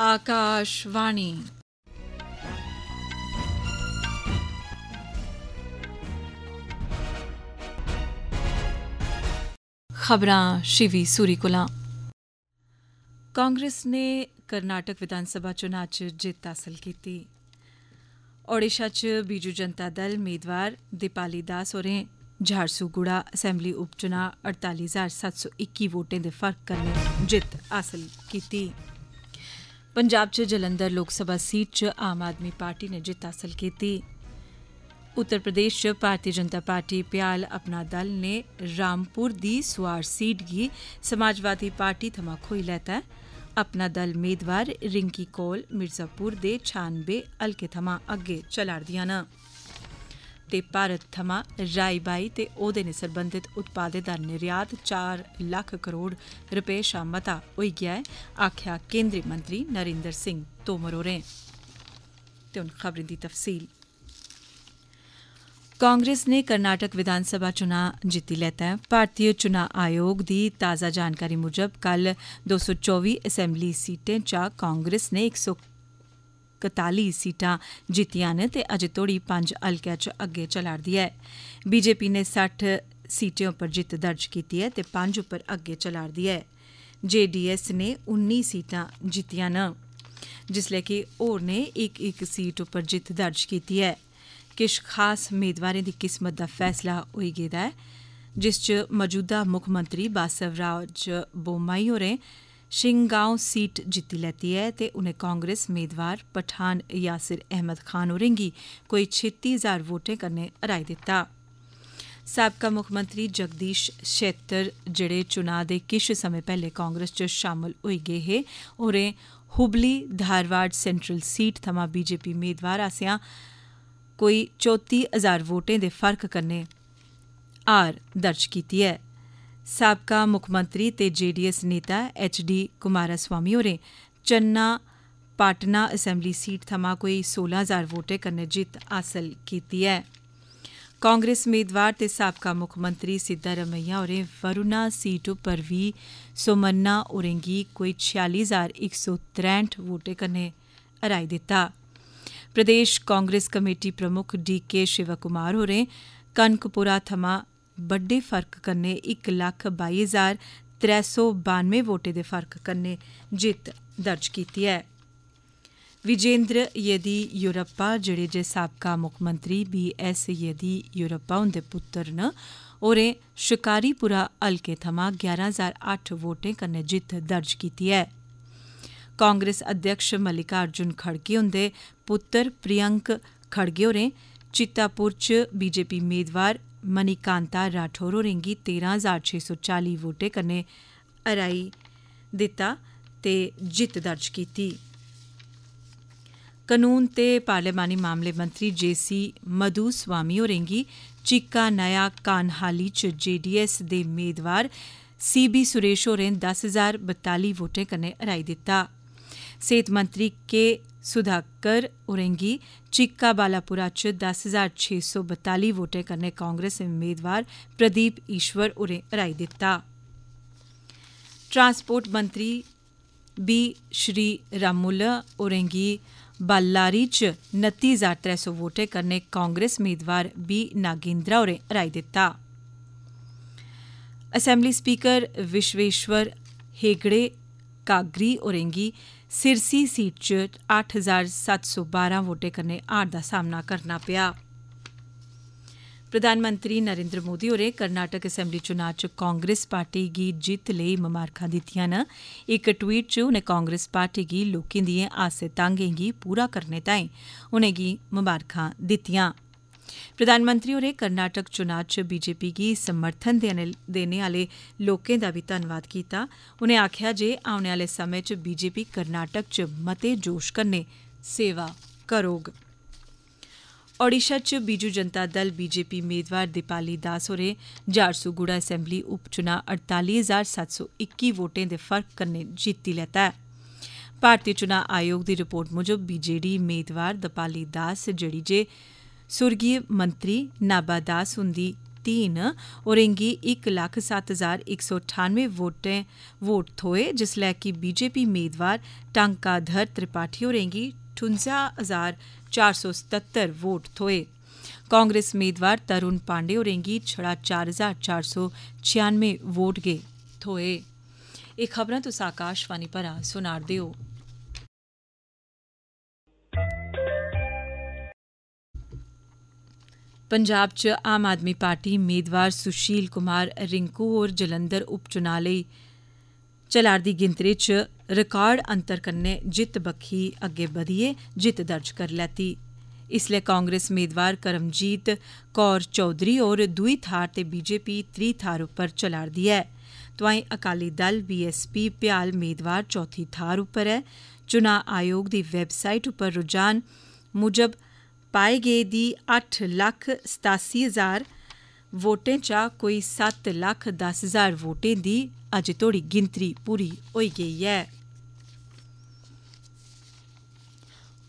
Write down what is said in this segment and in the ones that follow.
आकाशवाणी खबर शिवी सूरी कांग्रेस ने कर्नाटक विधानसभा चुनाव चुनां च जित्त हासल कीती ओडिशा च बीजू जनता दल मेदवार दीपाली दास होरें झारसूगुड़ा असैम्बली उपचुनाव अड़ताली हजार सत्त सौ इक्की वोटें दे फर्क कन्नै जित्त हासिल कीती ਪੰਜਾਬ 'ਚ ਜਲੰਧਰ ਲੋਕ ਸਭਾ ਸੀਟ 'ਚ ਆਮ ਆਦਮੀ ਪਾਰਟੀ ਨੇ ਜਿੱਤ ਹਾਸਲ ਕੀਤੀ ਉੱਤਰ ਪ੍ਰਦੇਸ਼ 'ਚ ਭਾਰਤੀ ਜਨਤਾ ਪਾਰਟੀ ਪਿਆਲ ਆਪਣਾ ਦਲ ਨੇ ਰਾਮਪੁਰ ਦੀ ਸਵਾਰ ਸੀਟ ਗੀ ਸਮਾਜਵਾਦੀ ਪਾਰਟੀ ਥਮਾ ਖੋਈ ਲੈਤਾ ਆਪਣਾ ਦਲ ਉਮੀਦਵਾਰ ਰਿੰਕੀ ਕੋਲ ਮਿਰਜ਼ਾਪੁਰ ਦੇ 96 ਹਲਕੇ ਥਮਾ ਅੱਗੇ ਚਲਾਰਦੀਆਂ ਨਾ ਤੇ ਭਾਰਤ ਥਮਾ ਰਾਈਬਾਈ ਤੇ ਉਹਦੇ ਨੇ ਸਰਬੰਧਿਤ ਉਤਪਾਦੇ ਦਾ ਨਿਰਯਾਤ 4 ਲੱਖ ਕਰੋੜ ਰੁਪਏ ਸ਼ਾ ਮਤਾ ਹੋਈ ਗਿਆ ਹੈ ਆਖਿਆ ਕੇਂਦਰੀ ਮੰਤਰੀ ਨਰਿੰਦਰ ਸਿੰਘ ਤੋਮਰ ਹੋਰੇ ਤੇ ਹੁਣ ਖਬਰ ਦੀ ਤਫਸੀਲ कांग्रेस ने कर्नाटक विधानसभा चुनाव जीती लैता है भारतीय चुनाव आयोग दी ताज़ा जानकारी मुजब कल 224 असैम्बली सीटें चा कांग्रेस ने 151 41 ਸੀਟਾਂ ਜਿੱਤੀਆਂ ਨੇ ਤੇ ਅਜੇ ਤੋੜੀ 5 ਹਲਕਿਆਂ 'ਚ ਅੱਗੇ ਚਲਾਰਦੀ ਹੈ ਬੀਜੇਪੀ ਨੇ 60 ਸੀਟਾਂ ਉੱਪਰ ਜਿੱਤ ਦਰਜ ਕੀਤੀ ਹੈ ਤੇ 5 ਉੱਪਰ ਅੱਗੇ ਚਲਾਰਦੀ ਹੈ ਜੀਡੀਐਸ ਨੇ 19 ਸੀਟਾਂ ਜਿੱਤੀਆਂ ਨਾ ਜਿਸ ਲਈ ਕਿ ਹੋਰ ਨੇ ਇੱਕ ਇੱਕ ਸੀਟ ਉੱਪਰ ਜਿੱਤ ਦਰਜ ਕੀਤੀ ਹੈ ਕਿਸ਼ ਖਾਸ ਉਮੀਦਵਾਰਾਂ ਦੀ ਕਿਸਮਤ ਦਾ ਫੈਸਲਾ ਹੋਈ ਗਿਆ ਹੈ ਜਿਸ 'ਚ ਮੌਜੂਦਾ ਮੁੱਖ ਮੰਤਰੀ ਬਾਸਵਰਾਜ ਰਾਜ ਬੋਮਾਈ ਹੋਰੇ शिंगगांव सीट जीती लैती ऐ ते उनें कांग्रेस मेदवार पठान यासिर अहमद खान होरें गी कोई छित्ती हजार वोटें कन्नै हराई दित्ता साबका मुक्खमंत्री जगदीश शेतर जेहड़े चुनां दे किश समें पैहले कांग्रेस च शामल होई गे हे होरें हुबली धारवाड़ सैंट्रल सीट थमां बीजेपी मेदवार आसेआ कोई चौती हजार वोटें दे फर्क कन्नै हार दर्ज कीती ऐं साबका ਮੁੱਖ ਮੰਤਰੀ ਤੇ ਜੇਡੀਐਸ ਨੇਤਾ ਐਚ ਡੀ ਕੁਮਾਰਾਸਵਾਮੀ ਹੋਰੇ पाटना असैम्बली सीट थमां कोई 16000 वोटें कन्नै जित्त हासल कीती ऐ कांग्रेस मेदवार ते साबका मुक्खमंत्री सिद्धारमैया होरें वरुणा सीट उप्पर बी सोमन्ना होरें गी कोई छियाली हजार इक सौ त्रेंठ वोटें कन्नै हराई दित्ता प्रदेश कांग्रेस कमेटी प्रमुख डी के शिवकुमार होरें कनकपुरा थमां ਵੱਡੇ ਫਰਕ ਕੰਨੇ 122392 ਵੋਟੇ ਦੇ ਫਰਕ ਕੰਨੇ ਜਿੱਤ ਦਰਜ ਕੀਤੀ ਹੈ ਵਿਜੇਂਦਰ ਯਦੀ ਯੂਰਪਾ ਜਿਹੜੇ ਜੇ ਸਾਬਕਾ ਮੁੱਖ ਮੰਤਰੀ ਬੀ ਐਸ ਯਦੀ ਯੂਰਪਾ ਦੇ ਪੁੱਤਰ ਨ ਉਹਰੇ ਸ਼ਿਕਾਰੀਪੁਰਾ ਹਲਕੇ ਥਮਾ 11008 ਵੋਟੇ ਕੰਨੇ ਜਿੱਤ ਦਰਜ ਕੀਤੀ ਹੈ ਕਾਂਗਰਸ ਅਧਿਅਕਸ਼ ਮਲਿਕਾ ਅਰਜੁਨ ਖੜਗੇ ਹੁੰਦੇ ਪੁੱਤਰ ਪ੍ਰਿਯੰਕ ਖੜਗੇ ਹੋਰੇ ਚਿੱਤਾਪੁਰ ਚ ਬੀਜੇਪੀ ਉਮੀਦਵਾਰ मणिकांता राठौर होरें गी तेरां हजार छे सौ चाली वोटें कन्नै हराई दित्ता ते जित्त दर्ज कीती कनून ते पार्लिमानी मामले मंत्री जे सी मधुस्वामी होरें गी चिक्का नया कानहाली च जेडीएस दे मेदवार सी बी सुरेश होरें दस हजार बताली वोटें कन्नै हराई दित्ता सेहत मंत्री के सुधाकर उरेंगी चिक्का बालापुरा च दस हजार छे सौ बताली वोटें कन्नै कांग्रेस उम्मीदवार प्रदीप ईश्वर होरें हराई दिता ट्रांसपोर्ट मंत्री बी श्री रामुल होरें बालारी च नत्ती हजार त्रै सौ वोटें कन्नै कांग्रेस मेदवार बी नागेंद्रा होरें हराई दिता असैम्बली स्पीकर विश्वेश्वर हेगड़े कागरी होरें गी सिरसी सीट च 8,712 वोटें कन्नै हार दा सामना करना पेआ प्रधानमंत्री नरेंद्र मोदी होरें कर्नाटक असैम्बली चुनां च कांग्रेस पार्टी गी जित्त लेई ममारखां दित्तियां न इक ट्वीट च उनें कांग्रेस पार्टी गी लोकें दिएं आसें तांगें गी पूरा करने ताईं उनेंगी ममारखां दित्तियां प्रधानमंत्री होरें कर्नाटक चुनां च बीजेपी गी समर्थन देने आले लोकें दा बी धन्नवाद कीता उनें आखेआ जे औने आले समें च बीजेपी कर्नाटक च मते जोश कन्नै सेवा करोग ओडिशा च बीजू जनता दल बीजेपी मेदवार दीपाली दास होरें झारसुगुड़ा असैम्बली उपचुनां अड़ताली हजार सत्त सौ इक्की वोटें दे फर्क कन्नै जीती लैता ऐ भारती चुनां आयोग दी रिपोर्ट मुजब बीजेडी मेदवार दीपाली दास जेड़ी जे स्वर्गीय मंत्री नाबा दास हुंदी तीन होरेंगी इक लक्ख सत्त हजार इक सौ ठानवे वोटें वोट थ्होए जिसलै कि बीजेपी मेदवार टांकाधर त्रिपाठी होरेंगी ठुंजा हजार चार सौ सतर वोट थ्होए कांग्रेस मेदवार तरुण पांडे होरेंगी छड़ा चार हजार चार सौ छियानवे वोट गै थ्होए एह् खबरां तुस आकाशवाणी पर सुना'रदे ओ ਪੰਜਾਬ 'ਚ ਆਮ ਆਦਮੀ ਪਾਰਟੀ ਉਮੀਦਵਾਰ ਸੁਸ਼ੀਲ ਕੁਮਾਰ ਰਿੰਕੂ ਔਰ ਜਲੰਧਰ ਉਪਚੁਨਾਅ ਲਈ ਚਲਾਰ ਦੀ ਗਿਣਤਰੀ 'ਚ ਰਿਕਾਰਡ ਅੰਤਰ ਕਰਨੇ ਜਿੱਤ ਬਖੀ ਅੱਗੇ ਵਧੀਏ ਜਿੱਤ ਦਰਜ ਕਰ ਲੈਤੀ ਇਸ ਲਈ ਕਾਂਗਰਸ ਉਮੀਦਵਾਰ ਕਰਮਜੀਤ ਕੌਰ ਚੌਧਰੀ ਔਰ ਦੂਈ ਥਾਰ ਤੇ ਬੀਜੇਪੀ ਤ੍ਰੀ ਥਾਰ ਉੱਪਰ ਚਲਾਰ ਦੀ ਹੈ ਤਵਾਈ ਅਕਾਲੀ ਦਲ ਬੀਐਸਪੀ ਪਿਆਲ ਉਮੀਦਵਾਰ ਚੌਥੀ ਥਾਰ ਉੱਪਰ ਹੈ ਚੁਣਾ ਆਯੋਗ ਦੀ ਵੈਬਸਾਈਟ ਉੱਪਰ ਰੁਝਾਨ ਮੁਜਬ ਪਾਏ ਗਏ ਦੀ 8 ਲੱਖ 87000 ਵੋਟਾਂ ਚਾ ਕੋਈ 7 ਲੱਖ 10000 ਵੋਟਾਂ ਦੀ ਅਜੇ ਤੋੜੀ ਗਿਣਤੀ ਪੂਰੀ ਹੋਈ ਗਈ ਹੈ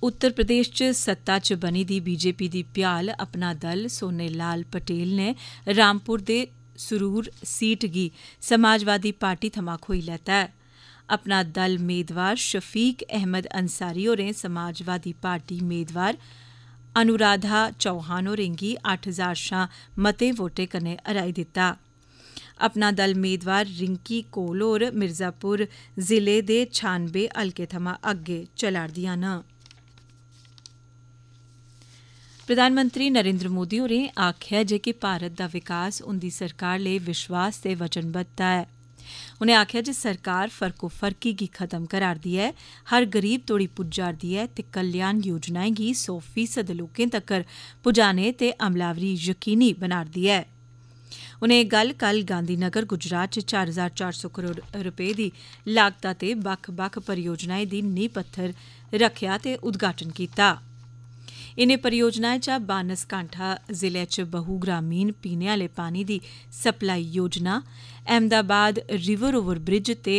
ਉੱਤਰ ਪ੍ਰਦੇਸ਼ 'ਚ ਸੱਤਾ 'ਚ ਬਣੀ ਦੀ ਬੀਜੇਪੀ ਦੀ ਪਿਆਲ ਆਪਣਾ ਦਲ ਸੋਨੇ ਲਾਲ ਪਟੇਲ ਨੇ ਰਾਮਪੁਰ ਦੇ ਸਰੂਰ ਸੀਟ ਗੀ ਸਮਾਜਵਾਦੀ ਪਾਰਟੀ ਥਮਾ ਖੋਈ ਲੈਤਾ ਆਪਣਾ ਦਲ ਉਮੀਦਵਾਰ ਸ਼ਫੀਕ ਅਹਿਮਦ ਅੰਸਾਰੀ ਹੋਰੇ ਸਮਾਜਵਾਦੀ ਪਾਰਟੀ ਉਮੀਦਵਾਰ अनुराधा चौहान होरेंगी अट्ठ हजार शा मते वोटें कन्नै हराई दित्ता अपना दल मेदवार रिंकी कोल होर मिर्जापुर जिले दे छानबे हलके थमां अग्गे चला'रदियां न प्रधानमंत्री नरेंद्र मोदी होरें आखेआ जे कि भारत दा विकास उंदी सरकार लेई विश्वास ते वचनबद्धता ऐ ਉਨੇ ਆਖਿਆ ਜੀ ਸਰਕਾਰ ਫਰਕੋ ਫਰਕੀ ਕੀ ਖਤਮ ਕਰਾਰ ਦੀ ਹੈ ਹਰ ਗਰੀਬ ਤੋੜੀ ਪੁੱਜਾਰਦੀ ਹੈ ਤੇ ਕਲਿਆਣ ਯੋਜਨਾਏ ਕੀ 100 ਫੀਸਦ ਲੋਕਾਂ ਤੱਕ ਪੁਜਾਨੇ ਤੇ ਅਮਲਾਵਰੀ ਯਕੀਨੀ ਬਣਾਰਦੀ ਹੈ ਉਨੇ ਗੱਲ ਕੱਲ ਗਾਂਧੀਨਗਰ ਗੁਜਰਾਤ ਚ 4400 ਕਰੋੜ ਰੁਪਏ ਦੀ ਲਾਗਤਾਂ ਤੇ ਬਖ ਬਖ ਪਰਯੋਜਨਾਏ ਦੀ ਨੀ ਪੱਥਰ ਰੱਖਿਆ ਤੇ ਉਦਘਾਟਨ ਕੀਤਾ इनें परियोजनाएं चा बानसकांठा जिले च बहु ग्रामीण पीने आले पानी दी सप्लाई योजना अहमदाबाद रिवर ओवर ब्रिज ते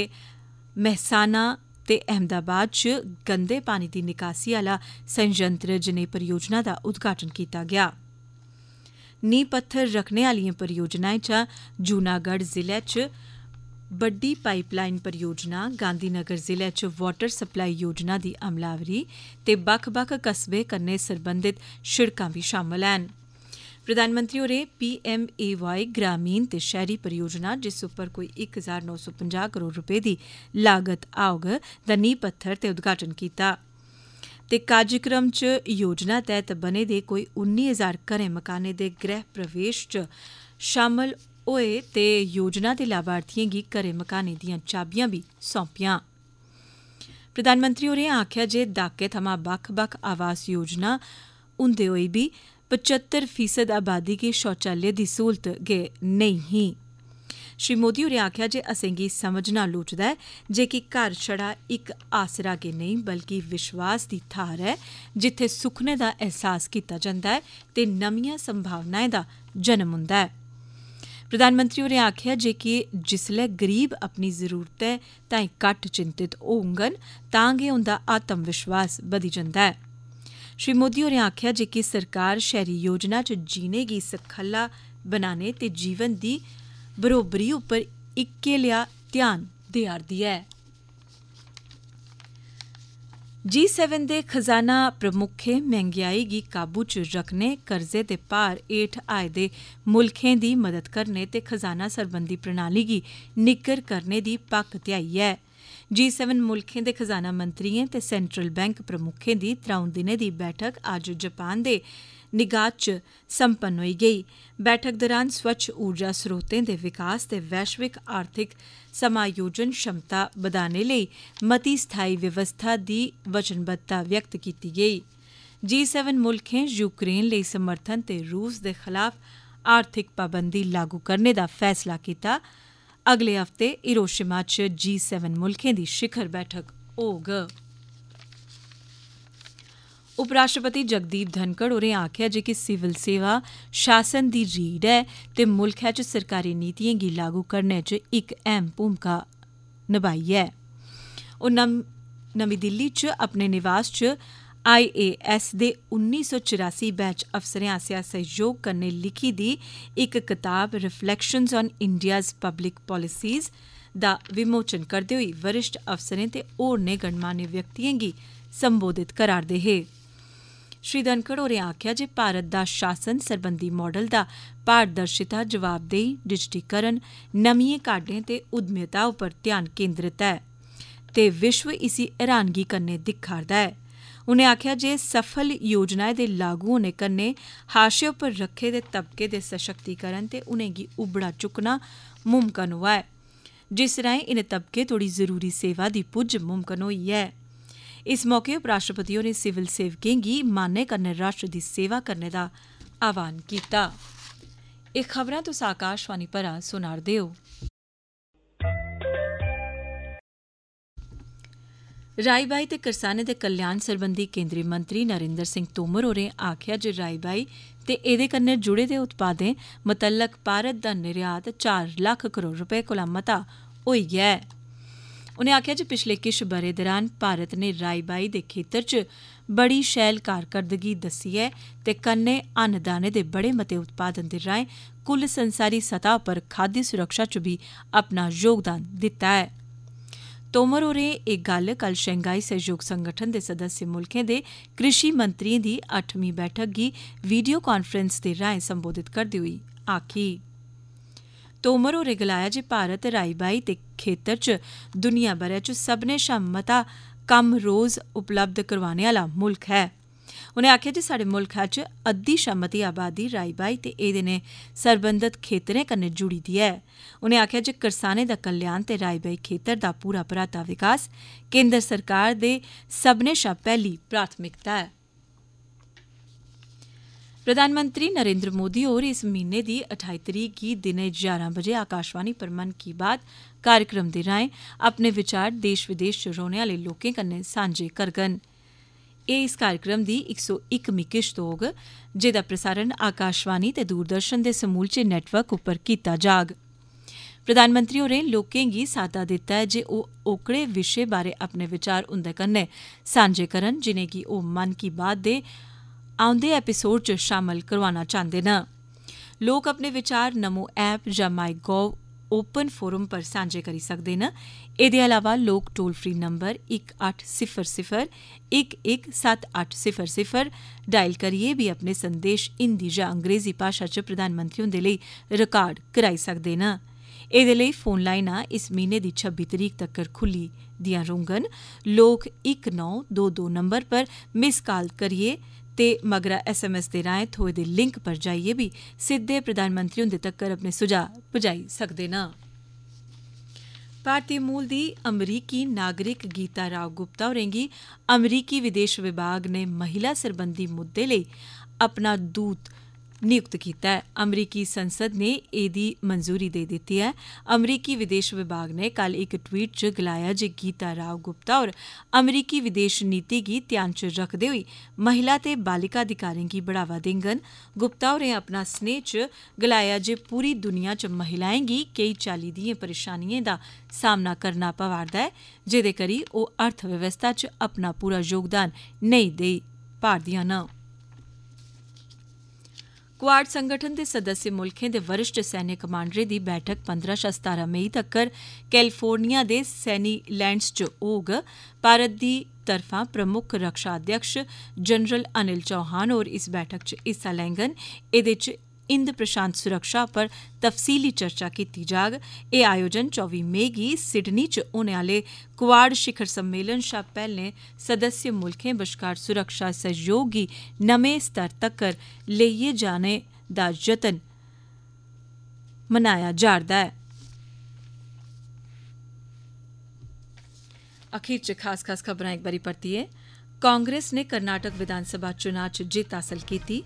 महसाना ते अहमदाबाद च गंदे पानी दी निकासी आला संयंत्र जने परियोजना दा उद्घाटन कीता गया नी पत्थर रखने आलिएं परियोजनाएं चा जूनागढ़ जिले च ਵੱਡੀ ਪਾਈਪਲਾਈਨ ਪਰਯੋਜਨਾ ਗਾਂਧੀਨਗਰ ਜ਼ਿਲ੍ਹੇ 'ਚ ਵਾਟਰ ਸਪਲਾਈ ਯੋਜਨਾ ਦੀ ਅਮਲਾਵਰੀ ਤੇ ਬਖ-ਬਖ ਕਸਬੇ ਕਰਨੇ ਸਰਬੰਧਿਤ ਸ਼ਿਰਕਾਂ ਵੀ ਸ਼ਾਮਲ ਹਨ। ਪ੍ਰਧਾਨ ਮੰਤਰੀ ਹੋਰੇ ਪੀਐਮਏਵਾਈ ਗ੍ਰਾਮੀਣ ਤੇ ਸ਼ਹਿਰੀ ਪਰਯੋਜਨਾ ਜਿਸ ਉੱਪਰ ਕੋਈ 1950 ਕਰੋੜ ਰੁਪਏ ਦੀ ਲਾਗਤ ਆਉਗ ਦਨੀ ਪੱਥਰ ਤੇ ਉਦਘਾਟਨ ਕੀਤਾ ਤੇ ਕਾਰਜਕ੍ਰਮ ਚ ਯੋਜਨਾ ਤਹਿਤ ਬਨੇ ਦੇ ਕੋਈ 19000 ਘਰੇ ਮਕਾਨੇ ਦੇ ਗ੍ਰਹਿ ਪ੍ਰਵੇਸ਼ ਚ ਸ਼ਾਮਲ ਹੋਏ ਤੇ ਯੋਜਨਾ ਦੇ ਲਾਭਾਰਥੀਆਂ ਗੀ ਘਰੇ ਮਕਾਨੇ ਦੀਆਂ ਚਾਬੀਆਂ ਵੀ ਸੌਂਪੀਆਂ ਪ੍ਰਧਾਨ ਮੰਤਰੀ ਹੋਰੇ ਆਖਿਆ ਜੇ ਦਾਕੇ ਥਮਾ ਬਖ-ਬਖ ਆਵਾਸ ਯੋਜਨਾ ਹੁੰਦੇ ਹੋਈ ਵੀ 75% ਆਬਾਦੀ ਕੇ ਸ਼ੌਚਾਲਿਆ ਦੀ ਸਹੂਲਤ ਗੇ ਨਹੀਂ ਹੀ ਸ਼੍ਰੀ ਮੋਦੀ ਹੋਰੇ ਆਖਿਆ ਜੇ ਗੀ ਸਮਝਣਾ ਲੋਚਦਾ ਹੈ ਜੇ ਕਿ ਘਰ ਛੜਾ ਇੱਕ ਆਸਰਾ ਕੇ ਨਹੀਂ ਬਲਕਿ ਵਿਸ਼ਵਾਸ ਦੀ ਥਾਰ ਹੈ ਜਿੱਥੇ ਸੁਖਨੇ ਦਾ ਅਹਿਸਾਸ ਕੀਤਾ ਜਾਂਦਾ ਹੈ ਤੇ ਨਵੀਆਂ ਸੰਭਾਵਨਾਵਾਂ ਦਾ ਜਨਮ ਹੁੰਦਾ ਹੈ प्रधान मंत्री होरें आखेआ जे के जिसलै गरीब अपनी जरूरतै ताईं घट्ट चिंतित होङन तां गै उंदा आत्मविश्वास बधी जंदा ऐ श्री मोदी होरें आखेआ जे के सरकार शैहरी योजना च जीने गी सखल्ला बनाने ते जीवन दी बरोबरी उप्पर इक्कै लेआ ध्यान देआ'रदी ऐ G7 ਦੇ ਖਜ਼ਾਨਾ ਪ੍ਰਮੁੱਖੇ ਮਹਿੰਗਾਈ ਗੀ ਕਾਬੂ ਚ ਰੱਖਨੇ ਕਰਜ਼ੇ ਦੇ ਪਾਰ ਏਠ ਆਏ ਦੇ ਮੁਲਕਾਂ ਦੀ ਮਦਦ ਕਰਨੇ ਤੇ ਖਜ਼ਾਨਾ ਸਰਬੰਧੀ ਪ੍ਰਣਾਲੀ ਦੀ ਨਿੱਕਰ ਕਰਨੇ ਦੀ ਪੱਕ ਧਿਆਈ ਹੈ ਜੀ7 ਮੁਲਕਾਂ ਦੇ ਖਜ਼ਾਨਾ ਮੰਤਰੀਆਂ ਤੇ ਸੈਂਟਰਲ ਬੈਂਕ ਪ੍ਰਮੁੱਖੇ ਦੀ 3 ਦਿਨੇ ਦੀ ਬੈਠਕ ਅੱਜ ਜਾਪਾਨ ਦੇ ਨਿਗਾਹ 'ਚ ਸੰਪੰਨ ਹੋਈ ਗਈ ਬੈਠਕ ਦੌਰਾਨ ਸਵੱਛ ਊਰਜਾ ਸਰੋਤਾਂ ਦੇ ਵਿਕਾਸ ਤੇ ਵੈਸ਼ਵਿਕ ਆਰਥਿਕ ਸਮਾਯੋਜਨ ਸ਼ਮਤਾ ਵਧਾਣੇ ਲਈ ਮਤੀ ਸਥਾਈ ਵਿਵਸਥਾ ਦੀ ਵਚਨਬੱਧਤਾ ਵਿਅਕਤ ਕੀਤੀ ਗਈ G7 ਮੁਲਕਾਂ ਯੂਕਰੇਨ ਲਈ ਸਮਰਥਨ ਤੇ ਰੂਸ ਦੇ ਖਿਲਾਫ ਆਰਥਿਕ ਪਾਬੰਦੀ ਲਾਗੂ ਕਰਨ ਦਾ ਫੈਸਲਾ ਕੀਤਾ ਅਗਲੇ ਹਫਤੇ ਇਰੋਸ਼ਿਮਾ 'ਚ G7 ਮੁਲਕਾਂ ਦੀ ਸਿਖਰ ਬੈਠਕ ਹੋਗ ਉਪ ਰਾਸ਼ਟਰਪਤੀ ਜਗਦੀਪ ਧਨਕੜ ਹੋਰੇ ਆਖਿਆ ਜੇ ਕਿ ਸਿਵਲ ਸੇਵਾ ਸ਼ਾਸਨ ਦੀ ਰੀੜ ਹੈ ਤੇ ਮੁਲਕ ਹੈ ਚ ਸਰਕਾਰੀ ਨੀਤੀਆਂ ਗੀ ਲਾਗੂ ਕਰਨੇ ਚ ਇੱਕ ਅਹਿਮ ਭੂਮਿਕਾ ਨਿਭਾਈ ਹੈ ਉਹ ਨਵੀਂ ਦਿੱਲੀ ਚ ਆਪਣੇ ਨਿਵਾਸ ਚ ਆਈਏਐਸ ਦੇ 1984 ਬੈਚ ਅਫਸਰਾਂ ਆਸਿਆ ਸਹਿਯੋਗ ਕਰਨੇ ਲਿਖੀ ਦੀ ਇੱਕ ਕਿਤਾਬ reflections on India's public policies ਦਾ ਵਿਮੋਚਨ ਕਰਦੇ ਹੋਏ ਵਰਿਸ਼ਟ ਅਫਸਰਾਂ ਤੇ ਹੋਰ ਨੇ ਗਣਮਾਨਯ ਵਿਅਕਤੀਆਂ ਗੀ ਸੰਬੋਧਿਤ ਕਰਾਰ ਦੇ ਹੈ ਸ਼੍ਰੀ ਧਨਕੜ ਹੋਰੇ ਆਖਿਆ ਜੇ ਭਾਰਤ ਦਾ ਸ਼ਾਸਨ ਸਰਬੰਦੀ ਮਾਡਲ ਦਾ ਪਾਰਦਰਸ਼ਿਤਾ ਜਵਾਬਦੇਹੀ ਡਿਜੀਟਲਕਰਨ ਨਮੀਏ ਕਾਢੇ ਤੇ ਉਦਮਤਾ ਉੱਪਰ ਧਿਆਨ ਕੇਂਦਰਿਤ ਹੈ ਤੇ ਵਿਸ਼ਵ ਇਸੇ ਹੈਰਾਨਗੀ ਕਰਨੇ ਦਿਖਾਰਦਾ ਹੈ ਉਨੇ ਆਖਿਆ ਜੇ ਸਫਲ ਯੋਜਨਾਏ ਦੇ ਲਾਗੂ ਹੋਣੇ ਕਰਨੇ ਹਾਸ਼ੇ ਉੱਪਰ ਰੱਖੇ ਦੇ ਤਬਕੇ ਦੇ ਸਸ਼ਕਤੀਕਰਨ ਤੇ ਕੀ ਉਬੜਾ ਚੁਕਣਾ ਮੁਮਕਨ ਹੋਇਆ ਜਿਸ ਰਾਹੀਂ ਇਨੇ ਤਬਕੇ ਥੋੜੀ ਜ਼ਰੂਰੀ ਸੇਵਾ ਦੀ ਪੁੱਜ ਮੁਮਕਨ ਹੋਈ ਹੈ ਇਸ ਮੌਕੇ ਉਪ ਰਾਸ਼ਟਰਪਤੀ ਹੋਰੇ ਸਿਵਲ ਸੇਵਕਾਂ ਦੀ ਮਾਨਯ ਕਰਨੇ ਰਾਸ਼ਟਰ ਦੀ ਸੇਵਾ ਕਰਨੇ ਦਾ ਆਹਵਾਨ ਕੀਤਾ ਇਹ ਖਬਰਾਂ ਤੋਂ ਸਾਕਾਸ਼ਵਾਨੀ ਪਰ ਸੁਣਾਰ ਦਿਓ ਰਾਈਬਾਈ ਤੇ ਕਿਸਾਨਾਂ ਦੇ ਕਲਿਆਣ ਸੰਬੰਧੀ ਕੇਂਦਰੀ ਮੰਤਰੀ ਨਰਿੰਦਰ ਸਿੰਘ ਤੋਮਰ ਹੋਰੇ ਆਖਿਆ ਜੇ ਰਾਈਬਾਈ ਤੇ ਇਹਦੇ ਕੰਨੇ ਜੁੜੇ ਦੇ ਉਤਪਾਦੇ ਮਤਲਕ ਭਾਰਤ ਦਾ ਨਿਰਯਾਤ 4 ਲੱਖ ਕਰੋੜ ਰੁਪਏ ਕੋਲ ਮਤਾ ਹੋਈ ਗਿਆ ਹੈ ਉਨੇ ਆਖਿਆ ਜੀ ਪਿਛਲੇ ਕਿਛ ਬਰੇ ਦੌਰਾਨ ਭਾਰਤ ਨੇ ਰਾਈਬਾਈ ਦੇ ਖੇਤਰ 'ਚ ਬੜੀ ਸ਼ੈਲ ਕਾਰਗਰਦਗੀ ਦੱਸੀ ਹੈ ਤੇ ਕੰਨੇ ਅਨਦਾਨੇ ਦੇ ਬੜੇ ਮਤੇ ਉਤਪਾਦਨ ਦੇ ਰਾਏ ਕੁੱਲ ਸੰਸਾਰੀ ਸਤਾ ਪਰ ਖਾਦੀ ਸੁਰੱਖਿਆ 'ਚ ਵੀ ਆਪਣਾ ਯੋਗਦਾਨ ਦਿੱਤਾ ਹੈ ਤੋਮਰ ਉਰੇ ਇੱਕ ਗੱਲ ਕੱਲ ਸ਼ੰਘਾਈ ਸਹਿਯੋਗ ਸੰਗਠਨ ਦੇ ਸਦਸਿ ਮੁਲਕਾਂ ਦੇ ਕ੍ਰਿਸ਼ੀ ਮੰਤਰੀ ਦੀ 8ਵੀਂ ਬੈਠਕ ਦੀ ਵੀਡੀਓ ਕਾਨਫਰੰਸ ਦੇ ਰਾਏ ਸੰਬੋਧਿਤ ਕਰਦੀ ਹੋਈ ਆਖੀ ਤੋਮਰ ਉਰੇ ਗਲਾਇਆ ਜੇ ਭਾਰਤ ਰਾਈਬਾਈ ਤੇ ਖੇਤਰ ਚ ਦੁਨੀਆ ਭਰ ਚ ਸਭ ਨੇ ਸ਼ਾ ਮਤਾ ਕੰਮ ਰੋਜ਼ ਉਪਲਬਧ ਕਰਵਾਣੇ ਵਾਲਾ ਮੁਲਕ ਹੈ ਉਨੇ ਆਖਿਆ ਜੀ ਸਾਡੇ ਮੁਲਕ ਚ ਅੱਧੀ ਸ਼ਮਤੀ ਆਬਾਦੀ ਰਾਈਬਾਈ ਤੇ ਇਹਦੇ ਨੇ ਸਰਬੰਧਤ ਖੇਤਰੇ ਕਨੇ ਜੁੜੀ ਦੀ ਹੈ ਉਨੇ ਆਖਿਆ ਜੀ ਕਿਸਾਨੇ ਦਾ ਕਲਿਆਣ ਤੇ ਰਾਈਬਾਈ ਖੇਤਰ ਦਾ ਪੂਰਾ ਪ੍ਰਾਤਾ ਵਿਕਾਸ ਕੇਂਦਰ ਸਰਕਾਰ ਦੇ ਸਭ ਸ਼ਾ ਪਹਿਲੀ ਪ੍ਰਾਥਮਿਕਤਾ ਹੈ प्रधानमंत्री नरेंद्र मोदी होर इस म्हीने दी अठाई तरीक गी दिनै ञारां बजे आकाशवाणी पर मन की बात कार्यक्रम दे राएं अपने विचार देश विदेश च रौह्ने आह्ले लोकें कन्नै सांझे करङन एह् इस कार्यक्रम दी इक सौ इकमीं किश्त होग जेह्दा प्रसारण आकाशवाणी ते दूरदर्शन दे समूलचे नेटवर्क उप्पर कीता जाग प्रधानमंत्री होरें लोकें गी साद्दा दित्ता ऐ जे ओह् ओकड़े विशे बारै अपने विचार उंदे कन्नै सांझे करन जिनेंगी ओह् मन की बात दे ਆਉਂਦੇ ਐਪੀਸੋਡ 'ਚ ਸ਼ਾਮਲ ਕਰਵਾਉਣਾ ਚਾਹੁੰਦੇ ਨੇ ਲੋਕ ਆਪਣੇ ਵਿਚਾਰ ਨਮੋ ਐਪ ਜਾਂ ਮਾਈਗੋਵ ਓਪਨ ਫੋਰਮ ਪਰ ਸਾਂਝੇ ਕਰੀ ਸਕਦੇ ਨੇ ਇਹਦੇ ਇਲਾਵਾ ਲੋਕ ਟੋਲ ਫ੍ਰੀ ਨੰਬਰ 1800117800 ਡਾਇਲ ਕਰੀਏ ਵੀ ਆਪਣੇ ਸੰਦੇਸ਼ ਹਿੰਦੀ ਜਾਂ ਅੰਗਰੇਜ਼ੀ ਭਾਸ਼ਾ 'ਚ ਪ੍ਰਧਾਨ ਮੰਤਰੀ ਹੁੰਦੇ ਲਈ ਰਿਕਾਰਡ ਕਰਾਈ ਸਕਦੇ ਨੇ ਇਹਦੇ ਲਈ ਫੋਨ ਲਾਈਨਾਂ ਇਸ ਮਹੀਨੇ ਦੀ 26 ਤਰੀਕ ਤੱਕ ਖੁੱਲੀ ਦੀਆਂ ਰੋਂਗਨ ਲੋਕ 1922 ਨੰਬਰ ਪਰ ਮਿਸ ਕਾਲ ਕਰੀਏ ते मगरा एसएमएस दे राहें थ्होए दे लिंक पर जाइए भी सीधे प्रधानमंत्री हुंदे तक्कर अपने सुझाव पजाई सकदे न भारतीय मूल की अमरीकी नागरिक गीता राव गुप्ता होरें अमरीकी विदेश विभाग ने महिला सरबंधी मुद्दे अपना दूत ਨਿਯੁਕਤ ਕੀਤਾ ਹੈ ਅਮਰੀਕੀ ਸੰਸਦ ਨੇ ਇਹਦੀ ਮਨਜ਼ੂਰੀ ਦੇ ਦਿੱਤੀ ਹੈ ਅਮਰੀਕੀ ਵਿਦੇਸ਼ ਵਿਭਾਗ ਨੇ ਕੱਲ ਇੱਕ ਟਵੀਟ 'ਚ ਗਲਾਇਆ ਜੇ ਗੀਤਾ ਰਾਵ ਗੁਪਤਾ ਔਰ ਅਮਰੀਕੀ ਵਿਦੇਸ਼ ਨੀਤੀ ਕੀ ਧਿਆਨ 'ਚ ਰੱਖਦੇ ਹੋਏ ਮਹਿਲਾ ਤੇ ਬਾਲਿਕਾ ਅਧਿਕਾਰਾਂ ਕੀ ਬੜਾਵਾ ਦੇਂਗਨ ਗੁਪਤਾ ਇਹ ਆਪਣਾ ਸਨੇਹ 'ਚ ਗਲਾਇਆ ਜੇ ਪੂਰੀ ਦੁਨੀਆ 'ਚ ਮਹਿਲਾਵਾਂ ਗੀ ਕਈ ਚਾਲੀ ਦੀਆਂ ਪਰੇਸ਼ਾਨੀਆਂ ਦਾ ਸਾਹਮਣਾ ਕਰਨਾ ਪਵਾਰਦਾ ਹੈ ਜਿਹਦੇ ਕਰੀ ਉਹ ਅਰਥ ਵਿਵਸਥਾ 'ਚ ਆਪਣਾ ਪੂਰਾ ਯੋਗਦਾਨ ਨਹੀਂ ਦੇ ਪਾਰਦੀਆਂ ਨਾ ਕੁਆਡ ਸੰਗਠਨ ਦੇ ਸਦੱਸ ਮੁਲਕਾਂ ਦੇ ਵਰਿਸ਼ਟ ਸੈਨਿਕ ਕਮਾਂਡਰੇ ਦੀ ਬੈਠਕ 15-17 ਮਈ ਤੱਕ ਕੈਲੀਫੋਰਨੀਆ ਦੇ ਸੈਨੀ ਲੈਂਡਸ 'ਚ ਹੋਗ ਭਾਰਤ ਦੀ ਤਰਫਾਂ ਪ੍ਰਮੁੱਖ ਰੱਖਿਆ ਅਧਿਕਸ਼ ਜਨਰਲ ਅਨਿਲ ਚੌਹਾਨ ਔਰ ਇਸ ਬੈਠਕ 'ਚ ਇਸਾ ਲੈਂਗਨ ਇਹਦੇ 'ਚ इंद प्रशांत सुरक्षा पर तफसीली चर्चा की जाग ए आयोजन चौबी मई गी सिडनी च होने आले क्वाड शिखर सम्मेलन शा पहले सदस्य मुल्खें बश्कार सुरक्षा सहयोग गी नमें स्तर तक्कर ले जाने दा जतन मनाया जा है अखीर च खास खास खबरां एक बारी परतियै कांग्रेस ने कर्नाटक विधानसभा चुनाव च हासिल हासल कीती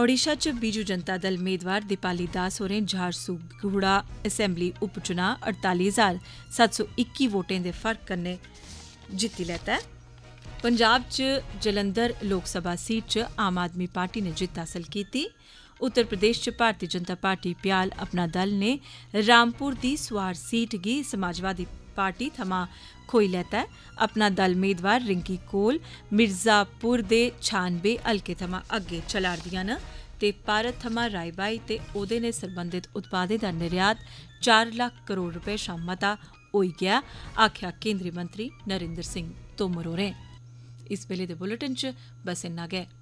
ओडिशा च बीजू जनता दल मेदवार दीपाली दास होरें झारसुगुड़ा असैम्बली उपचुनाव अड़ताली हजार सत्त सौ इक्की वोटें दे फर्क कन्नै जित्ती लैता ऐ पंजाब च जलंधर लोकसभा सीट च आम आदमी पार्टी ने जित्त हासल कीती उत्तर प्रदेश च भारती जनता पार्टी प्याल अपना दल ने रामपुर दी सुआर सीट गी समाजवादी पार्टी थमां ਖੋਈ ਲੈਤਾ ਆਪਣਾ ਦਲ ਮੇਦਵਾਰ ਰਿੰਕੀ ਕੋਲ ਮਿਰਜ਼ਾਪੁਰ ਦੇ 96 ਹਲਕੇ ਥਮਾ ਅੱਗੇ ਚਲਾਰਦੀਆਂ ਨਾ ਤੇ ਭਾਰਤ ਥਮਾ ਰਾਈਬਾਈ ਤੇ ਉਹਦੇ ਨੇ ਸੰਬੰਧਿਤ ਉਤਪਾਦੇ ਦਾ ਨਿਰਯਾਤ 4 ਲੱਖ ਕਰੋੜ ਰੁਪਏ ਸ਼ਾਮਤਾ ਹੋਈ ਗਿਆ ਆਖਿਆ ਕੇਂਦਰੀ ਮੰਤਰੀ ਨਰਿੰਦਰ ਸਿੰਘ ਤੋਮਰ ਹੋਰੇ ਇਸ ਵੇਲੇ ਦੇ ਬੁਲੇਟਿਨ ਚ ਬਸ ਇੰਨਾ ਗਿਆ